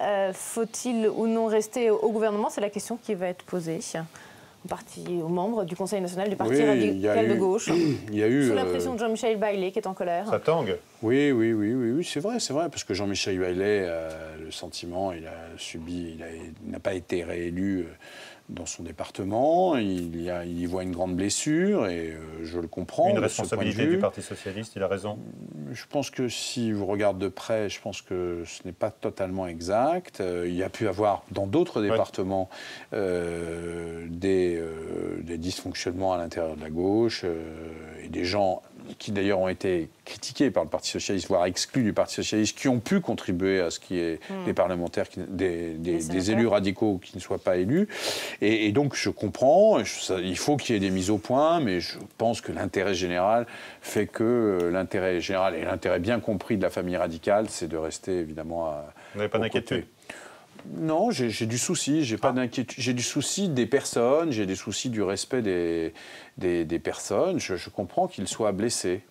Euh, faut-il ou non rester au gouvernement C'est la question qui va être posée partie aux membres du Conseil national du Parti radical de gauche. Il y a eu. Sous la euh, pression de Jean-Michel Baillet qui est en colère. Ça tangue. Oui, oui, oui, oui, oui c'est vrai, c'est vrai, parce que Jean-Michel Baillet, euh, le sentiment, il a subi, il n'a pas été réélu dans son département, il y, voit une grande blessure et euh, je le comprends. Une responsabilité du Parti socialiste, il a raison. Je pense que si vous regardez de près, je pense que ce n'est pas totalement exact. Euh, il y a pu avoir dans d'autres départements euh, des, des, dysfonctionnements à l'intérieur de la gauche et des gens qui d'ailleurs ont été critiqués par le Parti socialiste, voire exclus du Parti socialiste, qui ont pu contribuer à ce qu'il y ait hmm. des parlementaires, qui, des, élus radicaux qui ne soient pas élus. Et, donc je comprends, il faut qu'il y ait des mises au point, mais je pense que l'intérêt général fait que euh, l'intérêt général et l'intérêt bien compris de la famille radicale, c'est de rester évidemment à... Vous n'avez pas d'inquiétude non, j'ai du souci, j'ai pas ah. d'inquiétude. J'ai du souci des personnes, j'ai des soucis du respect des, personnes. je comprends qu'ils soient blessés.